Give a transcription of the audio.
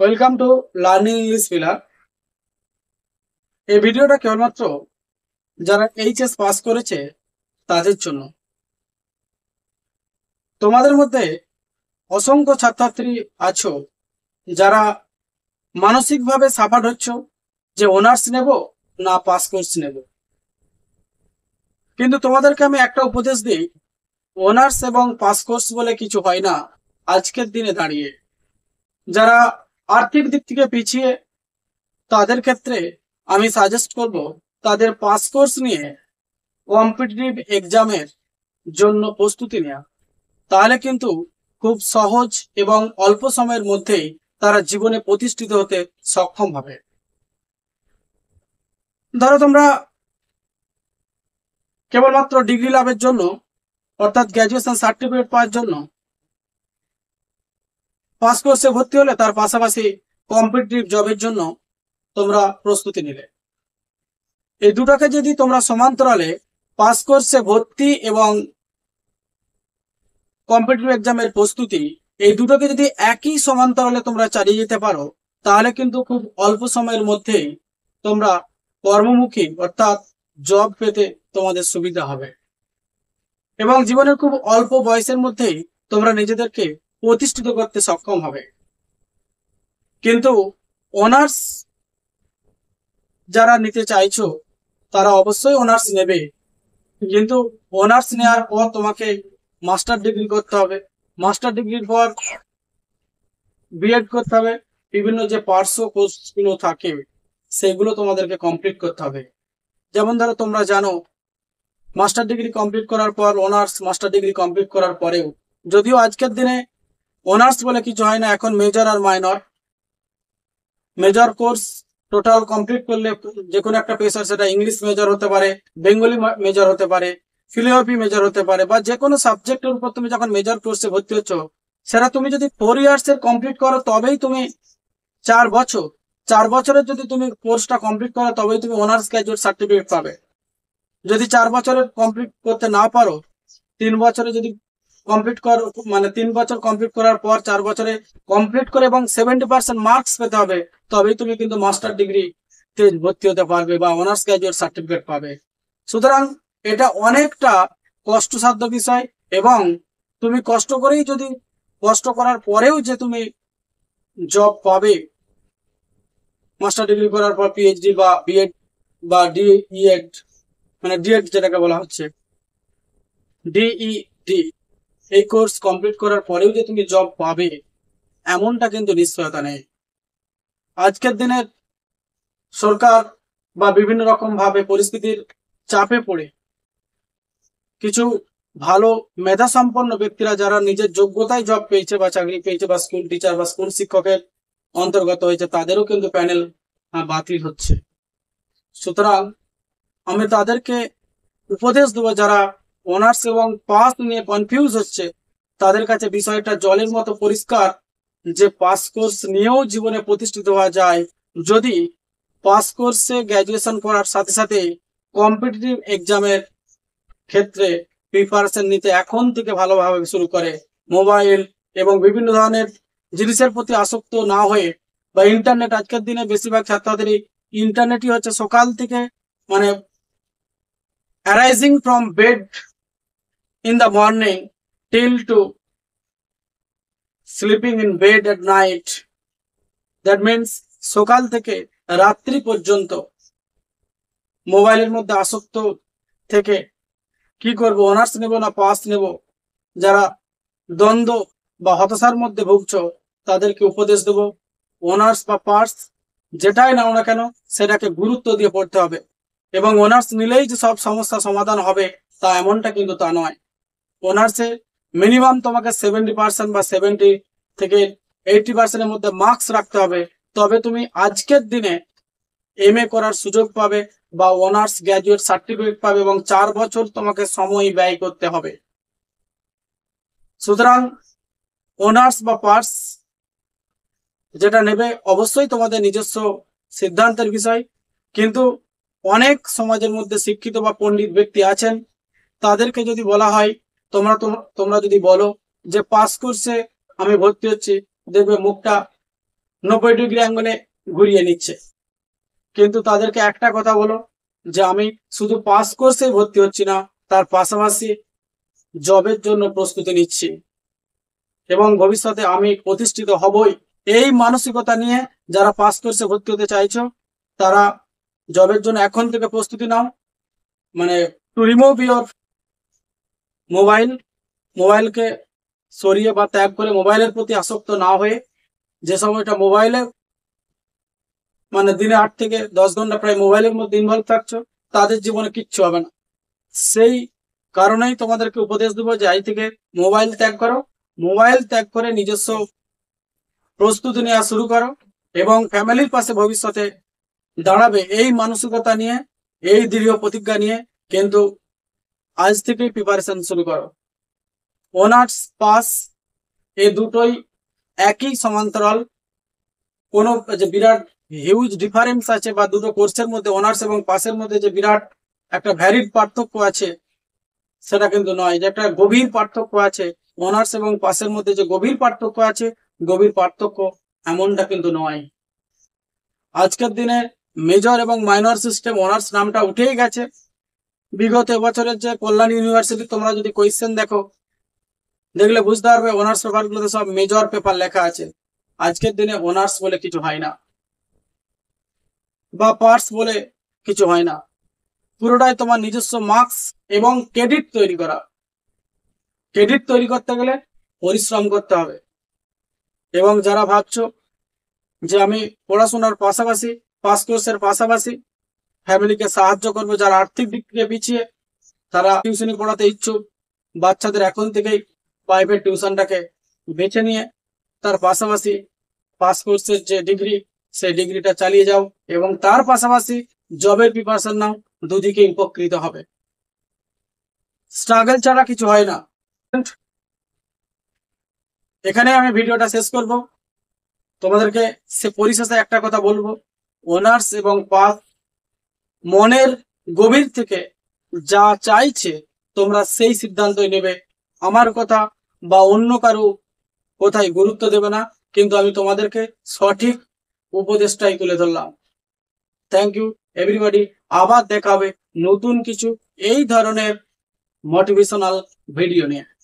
welcome to learning English filler এই ভিডিওটা কেবলমাত্র যারা এইচএস পাস করেছে তাদের জন্য তোমাদের মধ্যে অসংখ্য ছাত্রছাত্রী আছো যারা মানসিকভাবে সাফার হচ্ছ যে অনার্স নেব না পাস কোর্স নেব কিন্তু তোমাদেরকে আমি একটা উপদেশ দিই অনার্স এবং পাস কোর্স বলে কিছু হয় না আজকের দিনে দাঁড়িয়ে যারা আর্থিক দিক থেকে পিছিয়ে তাদের ক্ষেত্রে আমি সাজেস্ট করব তাদের পাস কোর্স নিয়ে কম্পিটিটিভ এক্সামের জন্য প্রস্তুতি নেওয়া তাহলে কিন্তু খুব সহজ এবং অল্প সময়ের মধ্যেই তারা জীবনে প্রতিষ্ঠিত হতে সক্ষম হবে ধরো তোমরা কেবলমাত্র ডিগ্রি লাভের জন্য অর্থাৎ গ্র্যাজুয়েশন সার্টিফিকেট পাওয়ার জন্য পাস কোর্সে ভর্তি হলে তার পাশাপাশি কম্পিটিটিভ জবের জন্য তোমরা প্রস্তুতি নিলে এই দুটাকে যদি তোমরা সমান্তরালে পাস কোর্সে ভর্তি এবং কম্পিটিটিভ এক্সামের প্রস্তুতি এই দুটোকে যদি একই সমান্তরালে তোমরা চালিয়ে যেতে পারো তাহলে কিন্তু খুব অল্প সময়ের মধ্যেই তোমরা কর্মমুখী অর্থাৎ জব পেতে তোমাদের সুবিধা হবে এবং জীবনের খুব অল্প বয়সের মধ্যেই তোমরা নিজেদেরকে প্রতিষ্ঠিত করতে সক্ষম হবে কিন্তু অনার্স যারা নিতে চাইছো তারা অবশ্যই অনার্স নেবে কিন্তু অনার্স নেওয়ার পর তোমাকে মাস্টার ডিগ্রি করতে হবে মাস্টার ডিগ্রির পর বিএড করতে হবে বিভিন্ন যে পার্শ্ব কোর্সগুলো থাকে সেগুলো তোমাদেরকে কমপ্লিট করতে হবে যেমন ধরো তোমরা জানো মাস্টার ডিগ্রি কমপ্লিট করার পর অনার্স মাস্টার ডিগ্রি কমপ্লিট করার পরেও যদিও আজকের দিনে অনার্স বলে কিছু হয় না এখন মেজর আর minor major course total complete করলে যে কোনো একটা পেশার সেটা ইংলিশ মেজর হতে পারে বেঙ্গলি মেজর হতে পারে ফিলোসফি মেজর হতে পারে বা যে কোনো সাবজেক্টের উপর তুমি যখন মেজর কোর্সে ভর্তি হচ্ছ সেটা তুমি যদি ফোর ইয়ার্স এর কমপ্লিট করো তবেই তুমি চার বছর চার বছরের যদি তুমি কোর্সটা কমপ্লিট করো তবেই তুমি অনার্স গ্র্যাজুয়েট সার্টিফিকেট পাবে যদি চার বছরের কমপ্লিট করতে না পারো তিন বছরে যদি কমপ্লিট কর মানে তিন বছর কমপ্লিট করার পর চার বছরে কমপ্লিট করে এবং সেভেন্টি পার্সেন্ট মার্কস পেতে হবে তবেই তুমি কিন্তু মাস্টার ডিগ্রি ভর্তি হতে পারবে বা অনার্স গ্রাজুয়েট সার্টিফিকেট পাবে সুতরাং এটা অনেকটা কষ্টসাধ্য বিষয় এবং তুমি কষ্ট করেই যদি কষ্ট করার পরেও যে তুমি জব পাবে মাস্টার ডিগ্রি করার পর পিএইচডি বা বিএড বা ডিএড e মানে ডিএড e যেটাকে বলা হচ্ছে ডিইডি এই কোর্স কমপ্লিট করার পরেও যে তুমি জব পাবে এমনটা কিন্তু নিশ্চয়তা নেই আজকের দিনে সরকার বা বিভিন্ন রকম ভাবে পরিস্থিতির চাপে পড়ে কিছু ভালো মেধা সম্পন্ন ব্যক্তিরা যারা নিজের যোগ্যতায় জব পেয়েছে বা চাকরি পেয়েছে বা স্কুল টিচার বা স্কুল শিক্ষকের অন্তর্গত হয়েছে তাদেরও কিন্তু প্যানেল বাতিল হচ্ছে সুতরাং আমি তাদেরকে উপদেশ দেবো যারা অনার্স এবং পাস নিয়ে কনফিউজ হচ্ছে তাদের কাছে বিষয়টা জলের মতো পরিষ্কার যে পাস কোর্স নিয়েও জীবনে প্রতিষ্ঠিত হওয়া যায় যদি পাস কোর্সে গ্র্যাজুয়েশন করার সাথে সাথে কম্পিটিটিভ এক্সামের ক্ষেত্রে প্রিপারেশন নিতে এখন থেকে ভালোভাবে শুরু করে মোবাইল এবং বিভিন্ন ধরনের জিনিসের প্রতি আসক্ত না হয়ে বা ইন্টারনেট আজকের দিনে বেশিরভাগ ছাত্রছাত্রী ইন্টারনেটই হচ্ছে সকাল থেকে মানে arising from bed in the morning till to sleeping in bed at night that means সকাল থেকে রাত্রি পর্যন্ত মোবাইলের মধ্যে আসক্ত থেকে কি করব অনার্স নেব না পাস নেব যারা দ্বন্দ্ব বা হতাশার মধ্যে ভুগছ তাদেরকে উপদেশ দেব অনার্স বা পার্স যেটাই নাও না কেন সেটাকে গুরুত্ব দিয়ে পড়তে হবে এবং অনার্স নিলেই যে সব সমস্যা সমাধান হবে তা এমনটা কিন্তু তা নয় অনার্সে মিনিমাম তোমাকে সেভেন্টি পার্সেন্ট বা সেভেন্টি থেকে এইটি পার্সেন্টের মধ্যে মার্কস রাখতে হবে তবে তুমি আজকের দিনে এম করার সুযোগ পাবে বা অনার্স গ্র্যাজুয়েট সার্টিফিকেট পাবে এবং চার বছর তোমাকে সময় ব্যয় করতে হবে সুতরাং অনার্স বা পার্স যেটা নেবে অবশ্যই তোমাদের নিজস্ব সিদ্ধান্তের বিষয় কিন্তু অনেক সমাজের মধ্যে শিক্ষিত বা পণ্ডিত ব্যক্তি আছেন তাদেরকে যদি বলা হয় তোমরা তোমরা যদি বলো যে পাস কোর্সে আমি ভর্তি হচ্ছি দেখবে মুখটা নব্বই ডিগ্রি অ্যাঙ্গলে ঘুরিয়ে নিচ্ছে কিন্তু তাদেরকে একটা কথা বলো যে আমি শুধু পাস করছে ভর্তি হচ্ছি না তার পাশাপাশি জবের জন্য প্রস্তুতি নিচ্ছি এবং ভবিষ্যতে আমি প্রতিষ্ঠিত হবই এই মানসিকতা নিয়ে যারা পাস কোর্সে ভর্তি হতে চাইছো তারা জবের জন্য এখন থেকে প্রস্তুতি নাও মানে টু রিমুভ ইউর মোবাইল মোবাইলকে সরিয়ে বা ত্যাগ করে মোবাইলের প্রতি আসক্ত না হয়ে যে সময়টা মোবাইলে মানে দিনে আট থেকে দশ ঘন্টা প্রায় মোবাইলের মধ্যে ইনভলভ থাকছো তাদের জীবনে কিচ্ছু হবে না সেই কারণেই তোমাদেরকে উপদেশ দেবো যে আই থেকে মোবাইল ত্যাগ করো মোবাইল ত্যাগ করে নিজস্ব প্রস্তুতি নেওয়া শুরু করো এবং ফ্যামিলির পাশে ভবিষ্যতে দাঁড়াবে এই মানসিকতা নিয়ে এই দৃঢ় প্রতিজ্ঞা নিয়ে কিন্তু আজ থেকে প্রিপারেশন শুরু করো অনার্স পাস এ দুটোই একই সমান্তরাল কোনো যে বিরাট হিউজ ডিফারেন্স আছে বা দুটো কোর্সের মধ্যে অনার্স এবং পাসের মধ্যে যে বিরাট একটা ভ্যারিড পার্থক্য আছে সেটা কিন্তু নয় যে একটা গভীর পার্থক্য আছে অনার্স এবং পাসের মধ্যে যে গভীর পার্থক্য আছে গভীর পার্থক্য এমনটা কিন্তু নয় আজকের দিনে মেজর এবং মাইনর সিস্টেম অনার্স নামটা উঠেই গেছে বিগত বছরের যে কল্যাণ ইউনিভার্সিটি তোমরা যদি কোয়েশ্চেন দেখো দেখলে বুঝতে পারবে অনার্স পেপারগুলোতে সব মেজর পেপার লেখা আছে আজকের দিনে অনার্স বলে কিছু হয় না বা পার্স বলে কিছু হয় না পুরোটাই তোমার নিজস্ব মার্কস এবং ক্রেডিট তৈরি করা ক্রেডিট তৈরি করতে গেলে পরিশ্রম করতে হবে এবং যারা ভাবছ যে আমি পড়াশোনার পাশাপাশি পাস কোর্সের পাশাপাশি ফ্যামিলিকে সাহায্য করবে যারা আর্থিক দিক থেকে পিছিয়ে তারা টিউশনি পড়াতে ইচ্ছুক বাচ্চাদের এখন থেকেই প্রাইভেট টিউশনটাকে বেছে নিয়ে তার পাশাপাশি পাস কোর্সের যে ডিগ্রি সেই ডিগ্রিটা চালিয়ে যাও এবং তার পাশাপাশি জবের প্রিপারেশন নাও দুদিকে উপকৃত হবে স্ট্রাগল ছাড়া কিছু হয় না এখানে আমি ভিডিওটা শেষ করব তোমাদেরকে সে পরিশেষে একটা কথা বলবো অনার্স এবং পাস মনের গভীর থেকে যা চাইছে তোমরা সেই সিদ্ধান্তই নেবে আমার কথা বা অন্য কারো কোথায় গুরুত্ব দেবে না কিন্তু আমি তোমাদেরকে সঠিক উপদেশটাই তুলে ধরলাম থ্যাংক ইউ এভরিবাডি আবার দেখাবে নতুন কিছু এই ধরনের মোটিভেশনাল ভিডিও নিয়ে